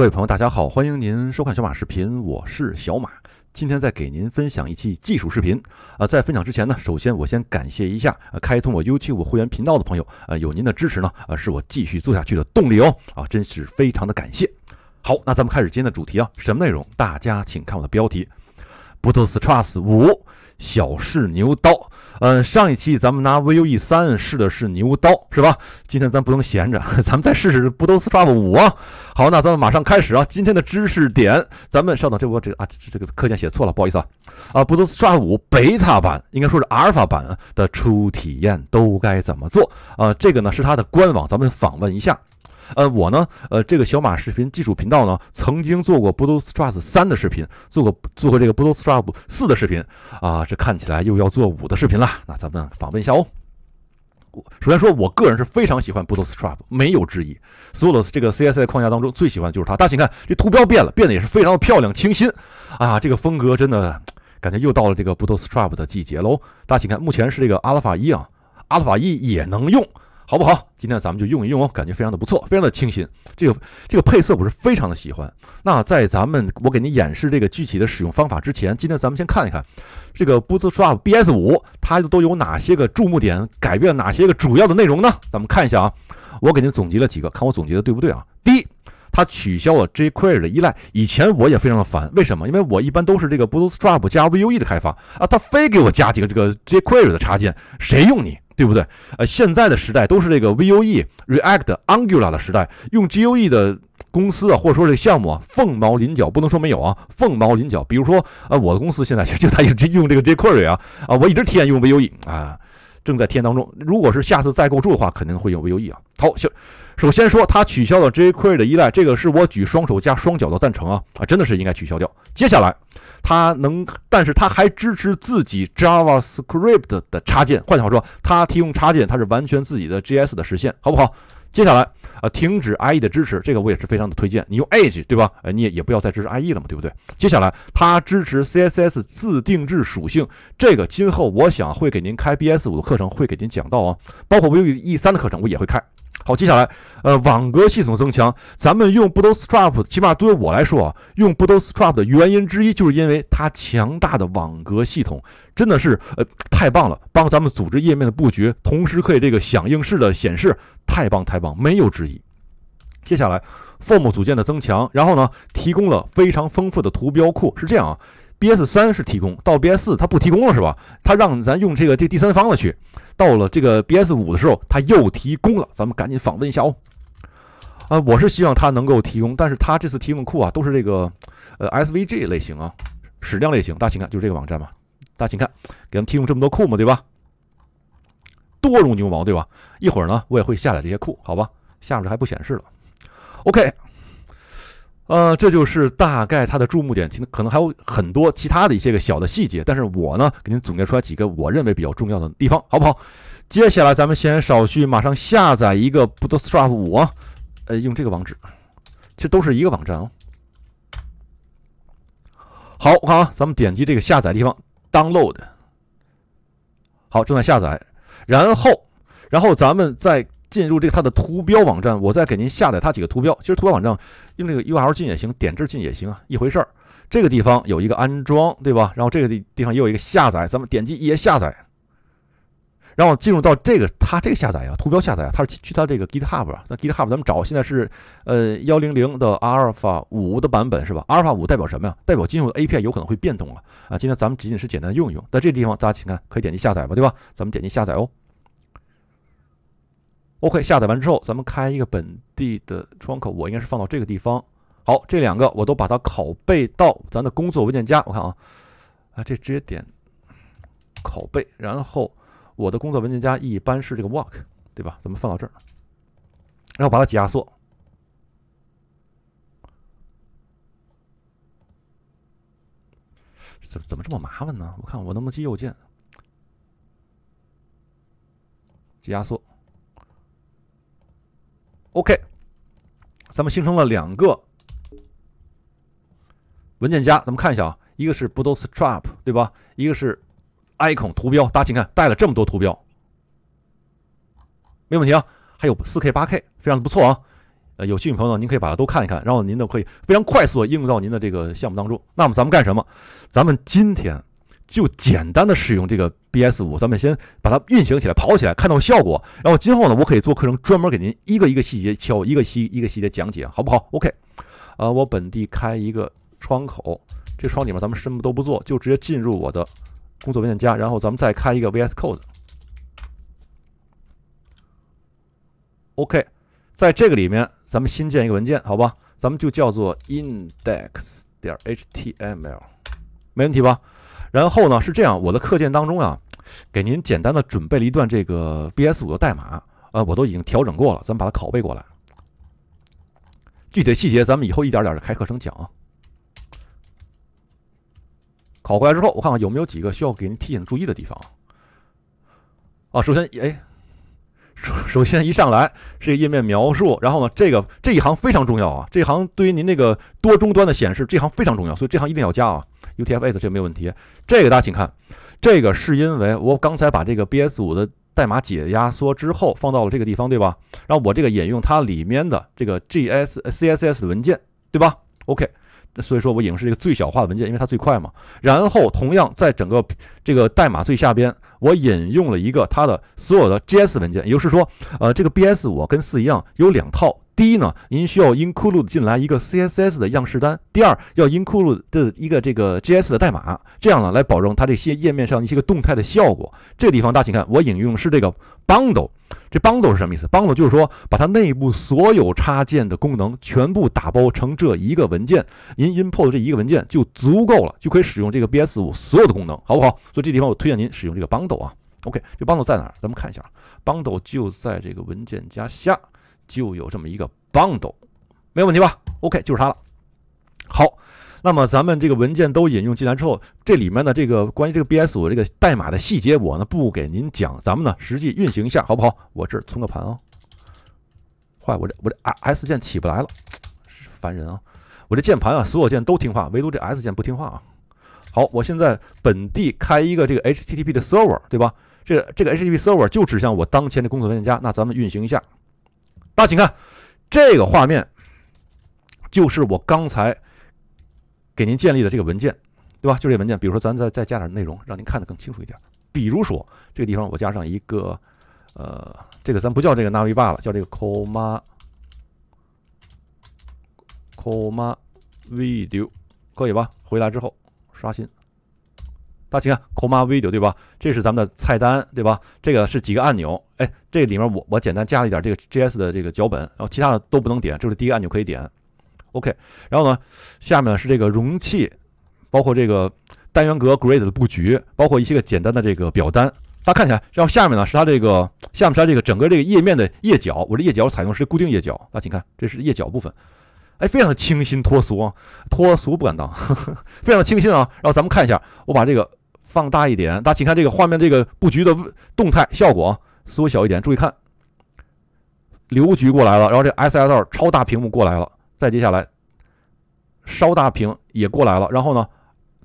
各位朋友，大家好，欢迎您收看小马视频，我是小马，今天再给您分享一期技术视频啊。在分享之前呢，首先我先感谢一下开通我 YouTube 会员频道的朋友啊，有您的支持呢，呃，是我继续做下去的动力哦啊，真是非常的感谢。好，那咱们开始今天的主题啊，什么内容？大家请看我的标题。不都 Straps 五小试牛刀，嗯，上一期咱们拿 Vue 三试的是牛刀是吧？今天咱不能闲着，咱们再试试不都 Straps 五啊！好，那咱们马上开始啊！今天的知识点，咱们稍等，这我这啊，这这个课件写错了，不好意思啊！啊，不都 Straps 五 Beta 版应该说是阿尔法版的初体验都该怎么做啊？这个呢是它的官网，咱们访问一下。呃，我呢，呃，这个小马视频技术频道呢，曾经做过 Bootstrap 三的视频，做过做过这个 Bootstrap 四的视频，啊，这看起来又要做五的视频了，那咱们访问一下哦。首先说，我个人是非常喜欢 Bootstrap，没有质疑，所有的这个 CSS 框架当中最喜欢的就是它。大家请看，这图标变了，变得也是非常的漂亮、清新，啊，这个风格真的感觉又到了这个 Bootstrap 的季节喽。大家请看，目前是这个 Alpha 一啊，Alpha 一也能用。好不好？今天咱们就用一用哦，感觉非常的不错，非常的清新。这个这个配色我是非常的喜欢。那在咱们我给您演示这个具体的使用方法之前，今天咱们先看一看这个 Bootstrap BS 五它都有哪些个注目点，改变了哪些个主要的内容呢？咱们看一下啊，我给您总结了几个，看我总结的对不对啊？第一，它取消了 jQuery 的依赖。以前我也非常的烦，为什么？因为我一般都是这个 Bootstrap 加 Vue 的开发啊，他非给我加几个这个 jQuery 的插件，谁用你？对不对？呃，现在的时代都是这个 Vue、React、Angular 的时代，用 G u e 的公司啊，或者说这个项目啊，凤毛麟角，不能说没有啊，凤毛麟角。比如说，呃，我的公司现在就就用这用这个 jQuery 啊，啊，我一直体验用 Vue 啊。正在体验当中。如果是下次再购入的话，肯定会有 V u E 啊。好，先首先说它取消了 J Query 的依赖，这个是我举双手加双脚的赞成啊啊，真的是应该取消掉。接下来，它能，但是它还支持自己 JavaScript 的插件。换句话说，它提供插件，它是完全自己的 G S 的实现，好不好？接下来，呃，停止 IE 的支持，这个我也是非常的推荐。你用 Edge 对吧？呃，你也也不要再支持 IE 了嘛，对不对？接下来，它支持 CSS 自定制属性，这个今后我想会给您开 BS 五的课程，会给您讲到啊，包括 w e E 三的课程我也会开。好，接下来，呃，网格系统增强，咱们用 Bootstrap，起码对于我来说啊，用 Bootstrap 的原因之一就是因为它强大的网格系统，真的是，呃，太棒了，帮咱们组织页面的布局，同时可以这个响应式的显示，太棒太棒，没有之一。接下来，Form 组件的增强，然后呢，提供了非常丰富的图标库，是这样啊。B S 三是提供到 B S 四，它不提供了是吧？它让咱用这个这第三方的去。到了这个 B S 五的时候，它又提供了，咱们赶紧访问一下哦。啊，我是希望它能够提供，但是它这次提供库啊，都是这个呃 S V G 类型啊，矢量类型。大家请看，就是这个网站嘛。大家请看，给他们提供这么多库嘛，对吧？多如牛毛，对吧？一会儿呢，我也会下载这些库，好吧？下面还不显示了。O K。呃，这就是大概它的注目点，其可能还有很多其他的一些个小的细节。但是我呢，给您总结出来几个我认为比较重要的地方，好不好？接下来咱们先稍许，马上下载一个 Bootstrap 五，呃，用这个网址，其实都是一个网站啊。好，我看啊，咱们点击这个下载地方，download。好，正在下载，然后，然后咱们再。进入这个它的图标网站，我再给您下载它几个图标。其实图标网站用这个 U r L 进也行，点这进也行啊，一回事儿。这个地方有一个安装，对吧？然后这个地地方又有一个下载，咱们点击也下载。然后进入到这个它这个下载啊，图标下载，它是去它这个 GitHub 啊，在 GitHub 咱们找，现在是呃幺零零的阿尔法五的版本是吧？阿尔法五代表什么呀？代表今后的 A P I 有可能会变动啊！啊，今天咱们仅仅是简单用一用，在这地方大家请看，可以点击下载吧，对吧？咱们点击下载哦。OK，下载完之后，咱们开一个本地的窗口。我应该是放到这个地方。好，这两个我都把它拷贝到咱的工作文件夹。我看啊，啊，这直接点拷贝，然后我的工作文件夹一般是这个 Work，对吧？咱们放到这儿，然后把它解压缩。怎怎么这么麻烦呢？我看我能不能击右键解压缩。咱们形成了两个文件夹，咱们看一下啊，一个是 Bootstrap，对吧？一个是 Icon 图标，大家请看，带了这么多图标，没问题啊。还有 4K、8K，非常的不错啊。呃，有兴趣朋友，您可以把它都看一看，然后您都可以非常快速的应用到您的这个项目当中。那么咱们干什么？咱们今天。就简单的使用这个 B S 五，咱们先把它运行起来，跑起来，看到效果。然后今后呢，我可以做课程，专门给您一个一个细节敲，一个细一个细节讲解，好不好？OK，呃，我本地开一个窗口，这窗里面咱们什么都不做，就直接进入我的工作文件夹，然后咱们再开一个 V S Code。OK，在这个里面，咱们新建一个文件，好吧？咱们就叫做 index 点 H T M L，没问题吧？然后呢，是这样，我的课件当中啊，给您简单的准备了一段这个 BS 五的代码，呃，我都已经调整过了，咱们把它拷贝过来。具体细节咱们以后一点点的开课程讲。拷过来之后，我看看有没有几个需要给您提醒注意的地方。啊，首先，哎。首先一上来是页面描述，然后呢，这个这一行非常重要啊，这行对于您那个多终端的显示，这行非常重要，所以这行一定要加啊。UTF-8 这没有问题，这个大家请看，这个是因为我刚才把这个 BS 五的代码解压缩之后放到了这个地方，对吧？然后我这个引用它里面的这个 GS CSS 文件，对吧？OK。所以说，我引用是一个最小化的文件，因为它最快嘛。然后，同样在整个这个代码最下边，我引用了一个它的所有的 JS 文件，也就是说，呃，这个 BS 我跟四一样有两套。第一呢，您需要 include 进来一个 CSS 的样式单。第二，要 include 的一个这个 JS 的代码，这样呢来保证它这些页面上一些个动态的效果。这个地方大家请看，我引用是这个 bundle，这 bundle 是什么意思？bundle 就是说把它内部所有插件的功能全部打包成这一个文件，您 import 这一个文件就足够了，就可以使用这个 BS 五所有的功能，好不好？所以这地方我推荐您使用这个 bundle 啊。OK，这 bundle 在哪？咱们看一下 bundle 就在这个文件夹下。就有这么一个 bundle，没有问题吧？OK，就是它了。好，那么咱们这个文件都引用进来之后，这里面的这个关于这个 BS 五这个代码的细节，我呢不给您讲，咱们呢实际运行一下，好不好？我这儿存个盘啊。坏，我这我这啊 S 键起不来了，烦人啊！我这键盘啊，所有键都听话，唯独这 S 键不听话啊。好，我现在本地开一个这个 HTTP 的 server，对吧？这这个 HTTP server 就指向我当前的工作文件夹，那咱们运行一下。大家请看，这个画面就是我刚才给您建立的这个文件，对吧？就这文件，比如说咱再再加点内容，让您看得更清楚一点。比如说这个地方，我加上一个，呃，这个咱不叫这个 navi b 了，叫这个 comma comma video，可以吧？回来之后刷新。大家请看 c o m a Video 对吧？这是咱们的菜单对吧？这个是几个按钮，哎，这里面我我简单加了一点这个 JS 的这个脚本，然后其他的都不能点，这是第一个按钮可以点，OK。然后呢，下面是这个容器，包括这个单元格 Grid 的布局，包括一些个简单的这个表单，大家看一下。然后下面呢是它这个下面它这个整个这个页面的页脚，我这页脚采用是固定页脚。大家请看，这是页脚部分，哎，非常的清新脱俗，脱俗不敢当，非常的清新啊。然后咱们看一下，我把这个。放大一点，大家请看这个画面，这个布局的动态效果。缩小一点，注意看，流局过来了，然后这 S L 超大屏幕过来了，再接下来，稍大屏也过来了，然后呢，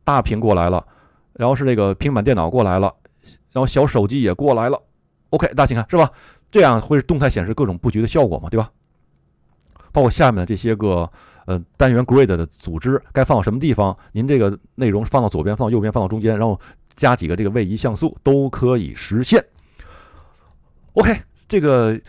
大屏过来了，然后是这个平板电脑过来了，然后小手机也过来了。OK，大家请看，是吧？这样会动态显示各种布局的效果嘛，对吧？包括下面的这些个。呃，单元 grade 的组织该放到什么地方？您这个内容放到左边、放到右边、放到中间，然后加几个这个位移像素都可以实现。OK，这个。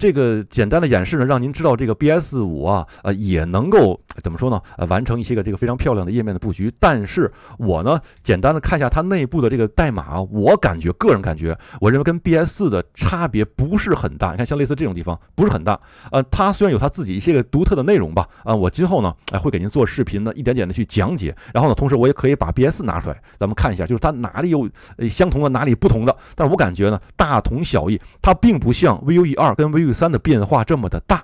这个简单的演示呢，让您知道这个 B S 五啊，呃，也能够怎么说呢？呃，完成一些个这个非常漂亮的页面的布局。但是我呢，简单的看一下它内部的这个代码，我感觉个人感觉，我认为跟 B S 四的差别不是很大。你看，像类似这种地方不是很大。呃，它虽然有它自己一些个独特的内容吧，啊，我今后呢，哎，会给您做视频呢，一点点的去讲解。然后呢，同时我也可以把 B S 四拿出来，咱们看一下，就是它哪里有相同的，哪里不同的。但是我感觉呢，大同小异，它并不像 V U E 二跟 V U e 三的变化这么的大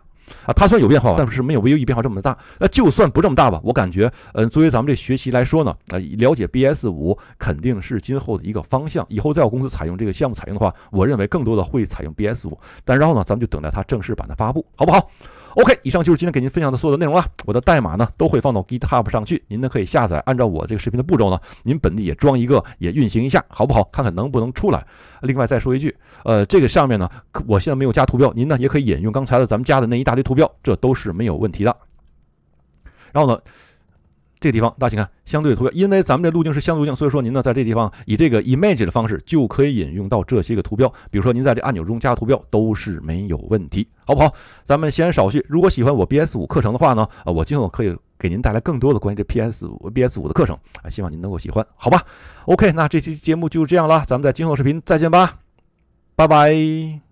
啊，它算有变化但是没有 V U E 变化这么的大。那就算不这么大吧，我感觉，嗯，作为咱们这学习来说呢，呃，了解 B S 五肯定是今后的一个方向。以后在我公司采用这个项目采用的话，我认为更多的会采用 B S 五。但然后呢，咱们就等待它正式版的发布，好不好？OK，以上就是今天给您分享的所有的内容了。我的代码呢都会放到 GitHub 上去，您呢可以下载，按照我这个视频的步骤呢，您本地也装一个，也运行一下，好不好？看看能不能出来。另外再说一句，呃，这个上面呢，我现在没有加图标，您呢也可以引用刚才的咱们加的那一大堆图标，这都是没有问题的。然后呢。这地方大家请看相对图标，因为咱们这路径是相对路径，所以说您呢在这地方以这个 image 的方式就可以引用到这些个图标，比如说您在这按钮中加图标都是没有问题，好不好？咱们先少叙，如果喜欢我 PS 五课程的话呢，啊，我今后可以给您带来更多的关于这 PS 五、PS 五的课程，啊，希望您能够喜欢，好吧？OK，那这期节目就这样了，咱们在今后视频再见吧，拜拜。